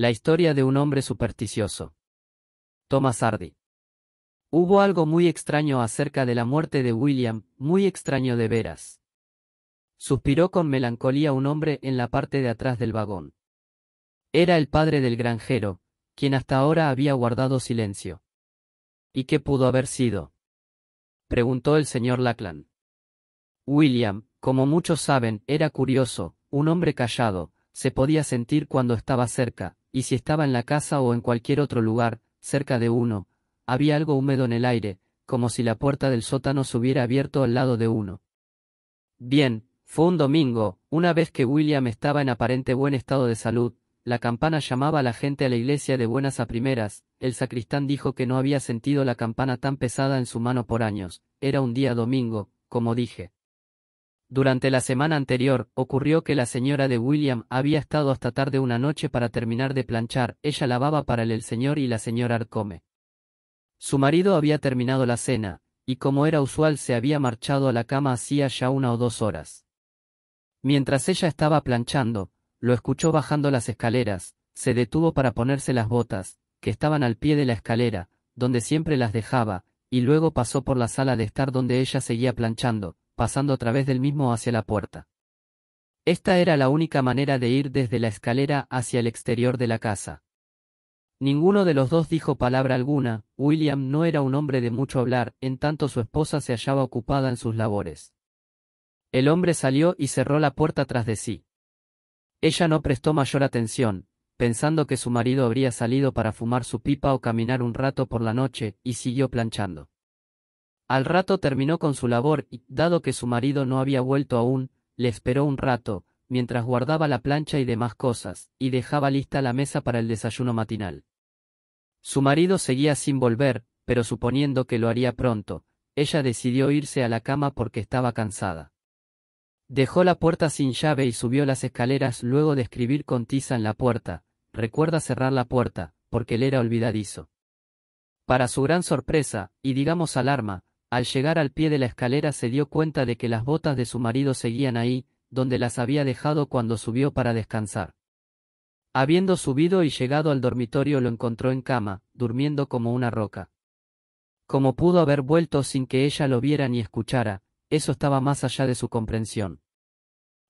La historia de un hombre supersticioso. Thomas Hardy. Hubo algo muy extraño acerca de la muerte de William, muy extraño de veras. Suspiró con melancolía un hombre en la parte de atrás del vagón. Era el padre del granjero, quien hasta ahora había guardado silencio. ¿Y qué pudo haber sido? preguntó el señor Lackland. William, como muchos saben, era curioso, un hombre callado, se podía sentir cuando estaba cerca, y si estaba en la casa o en cualquier otro lugar, cerca de uno, había algo húmedo en el aire, como si la puerta del sótano se hubiera abierto al lado de uno. Bien, fue un domingo, una vez que William estaba en aparente buen estado de salud, la campana llamaba a la gente a la iglesia de buenas a primeras, el sacristán dijo que no había sentido la campana tan pesada en su mano por años, era un día domingo, como dije. Durante la semana anterior, ocurrió que la señora de William había estado hasta tarde una noche para terminar de planchar, ella lavaba para el, señor y la señora Arcome. Su marido había terminado la cena, y como era usual se había marchado a la cama hacía ya una o dos horas. Mientras ella estaba planchando, lo escuchó bajando las escaleras, se detuvo para ponerse las botas, que estaban al pie de la escalera, donde siempre las dejaba, y luego pasó por la sala de estar donde ella seguía planchando, pasando a través del mismo hacia la puerta. Esta era la única manera de ir desde la escalera hacia el exterior de la casa. Ninguno de los dos dijo palabra alguna, William no era un hombre de mucho hablar, en tanto su esposa se hallaba ocupada en sus labores. El hombre salió y cerró la puerta tras de sí. Ella no prestó mayor atención, pensando que su marido habría salido para fumar su pipa o caminar un rato por la noche, y siguió planchando. Al rato terminó con su labor y, dado que su marido no había vuelto aún, le esperó un rato, mientras guardaba la plancha y demás cosas, y dejaba lista la mesa para el desayuno matinal. Su marido seguía sin volver, pero suponiendo que lo haría pronto, ella decidió irse a la cama porque estaba cansada. Dejó la puerta sin llave y subió las escaleras luego de escribir con tiza en la puerta, recuerda cerrar la puerta, porque él era olvidadizo. Para su gran sorpresa, y digamos alarma, al llegar al pie de la escalera se dio cuenta de que las botas de su marido seguían ahí, donde las había dejado cuando subió para descansar. Habiendo subido y llegado al dormitorio lo encontró en cama, durmiendo como una roca. Como pudo haber vuelto sin que ella lo viera ni escuchara, eso estaba más allá de su comprensión.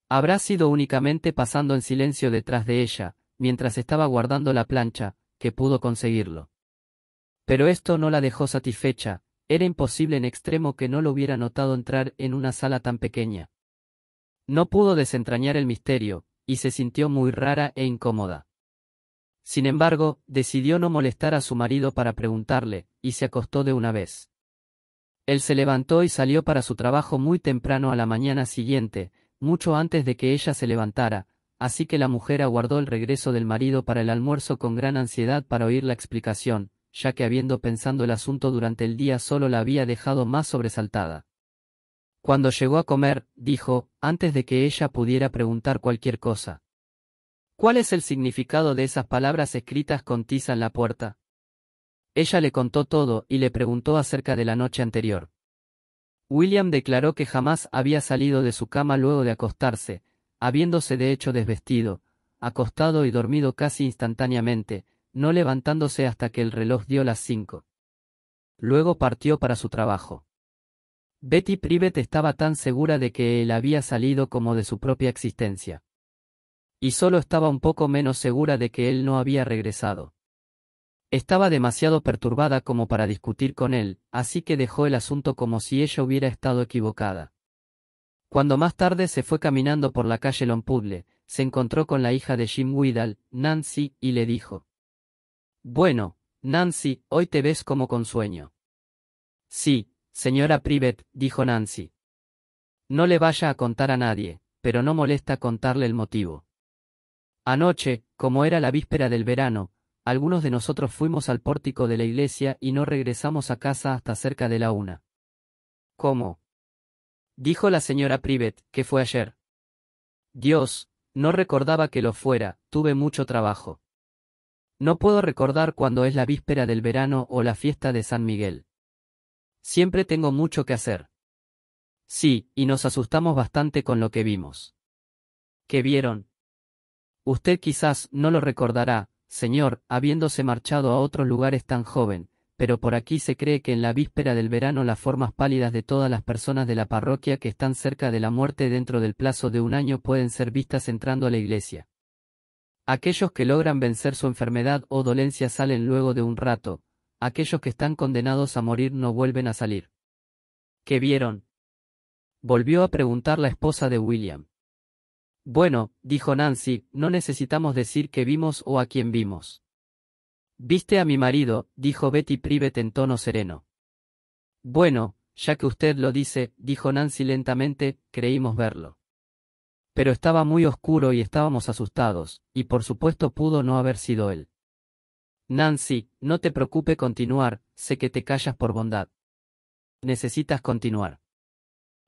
Habrá sido únicamente pasando en silencio detrás de ella, mientras estaba guardando la plancha, que pudo conseguirlo. Pero esto no la dejó satisfecha, era imposible en extremo que no lo hubiera notado entrar en una sala tan pequeña. No pudo desentrañar el misterio, y se sintió muy rara e incómoda. Sin embargo, decidió no molestar a su marido para preguntarle, y se acostó de una vez. Él se levantó y salió para su trabajo muy temprano a la mañana siguiente, mucho antes de que ella se levantara, así que la mujer aguardó el regreso del marido para el almuerzo con gran ansiedad para oír la explicación, ya que habiendo pensando el asunto durante el día solo la había dejado más sobresaltada. Cuando llegó a comer, dijo, antes de que ella pudiera preguntar cualquier cosa. ¿Cuál es el significado de esas palabras escritas con tiza en la puerta? Ella le contó todo y le preguntó acerca de la noche anterior. William declaró que jamás había salido de su cama luego de acostarse, habiéndose de hecho desvestido, acostado y dormido casi instantáneamente, no levantándose hasta que el reloj dio las cinco. Luego partió para su trabajo. Betty Privet estaba tan segura de que él había salido como de su propia existencia. Y solo estaba un poco menos segura de que él no había regresado. Estaba demasiado perturbada como para discutir con él, así que dejó el asunto como si ella hubiera estado equivocada. Cuando más tarde se fue caminando por la calle Lompudle, se encontró con la hija de Jim Weedall, Nancy, y le dijo. Bueno, Nancy, hoy te ves como con sueño. Sí, señora Privet, dijo Nancy. No le vaya a contar a nadie, pero no molesta contarle el motivo. Anoche, como era la víspera del verano, algunos de nosotros fuimos al pórtico de la iglesia y no regresamos a casa hasta cerca de la una. ¿Cómo? Dijo la señora Privet, que fue ayer. Dios, no recordaba que lo fuera, tuve mucho trabajo. No puedo recordar cuándo es la víspera del verano o la fiesta de San Miguel. Siempre tengo mucho que hacer. Sí, y nos asustamos bastante con lo que vimos. ¿Qué vieron? Usted quizás no lo recordará, señor, habiéndose marchado a otros lugares tan joven, pero por aquí se cree que en la víspera del verano las formas pálidas de todas las personas de la parroquia que están cerca de la muerte dentro del plazo de un año pueden ser vistas entrando a la iglesia. Aquellos que logran vencer su enfermedad o dolencia salen luego de un rato, aquellos que están condenados a morir no vuelven a salir. ¿Qué vieron? Volvió a preguntar la esposa de William. Bueno, dijo Nancy, no necesitamos decir qué vimos o a quién vimos. Viste a mi marido, dijo Betty Privet en tono sereno. Bueno, ya que usted lo dice, dijo Nancy lentamente, creímos verlo. Pero estaba muy oscuro y estábamos asustados, y por supuesto pudo no haber sido él. Nancy, no te preocupe continuar, sé que te callas por bondad. Necesitas continuar.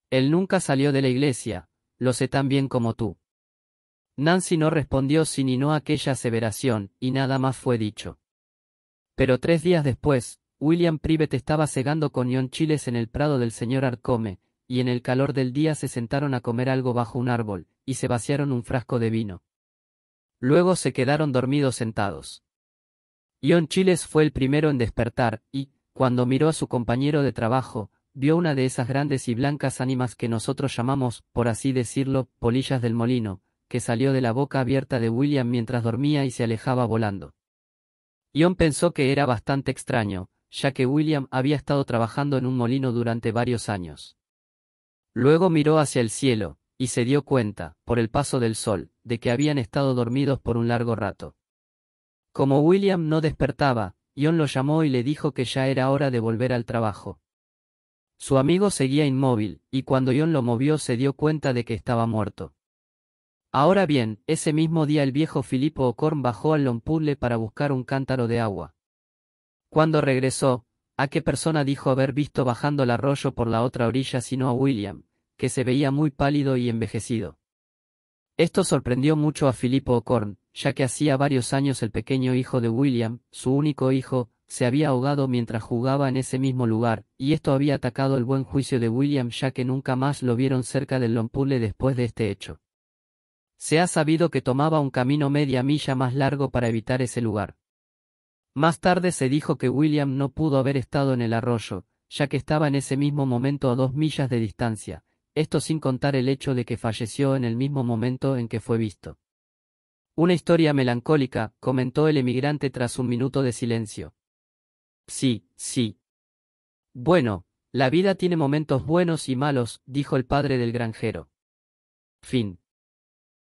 Él nunca salió de la iglesia, lo sé tan bien como tú. Nancy no respondió sino aquella aseveración, y nada más fue dicho. Pero tres días después, William Privet estaba cegando con Chiles en el prado del señor Arcome, y en el calor del día se sentaron a comer algo bajo un árbol, y se vaciaron un frasco de vino. Luego se quedaron dormidos sentados. Ion Chiles fue el primero en despertar, y, cuando miró a su compañero de trabajo, vio una de esas grandes y blancas ánimas que nosotros llamamos, por así decirlo, polillas del molino, que salió de la boca abierta de William mientras dormía y se alejaba volando. Ion pensó que era bastante extraño, ya que William había estado trabajando en un molino durante varios años. Luego miró hacia el cielo, y se dio cuenta, por el paso del sol, de que habían estado dormidos por un largo rato. Como William no despertaba, John lo llamó y le dijo que ya era hora de volver al trabajo. Su amigo seguía inmóvil, y cuando John lo movió se dio cuenta de que estaba muerto. Ahora bien, ese mismo día el viejo Filipo O'Corn bajó al Lompuzle para buscar un cántaro de agua. Cuando regresó, ¿a qué persona dijo haber visto bajando el arroyo por la otra orilla sino a William, que se veía muy pálido y envejecido. Esto sorprendió mucho a Filippo O'Corn, ya que hacía varios años el pequeño hijo de William, su único hijo, se había ahogado mientras jugaba en ese mismo lugar, y esto había atacado el buen juicio de William ya que nunca más lo vieron cerca del Lompule después de este hecho. Se ha sabido que tomaba un camino media milla más largo para evitar ese lugar. Más tarde se dijo que William no pudo haber estado en el arroyo, ya que estaba en ese mismo momento a dos millas de distancia, esto sin contar el hecho de que falleció en el mismo momento en que fue visto. Una historia melancólica, comentó el emigrante tras un minuto de silencio. Sí, sí. Bueno, la vida tiene momentos buenos y malos, dijo el padre del granjero. Fin.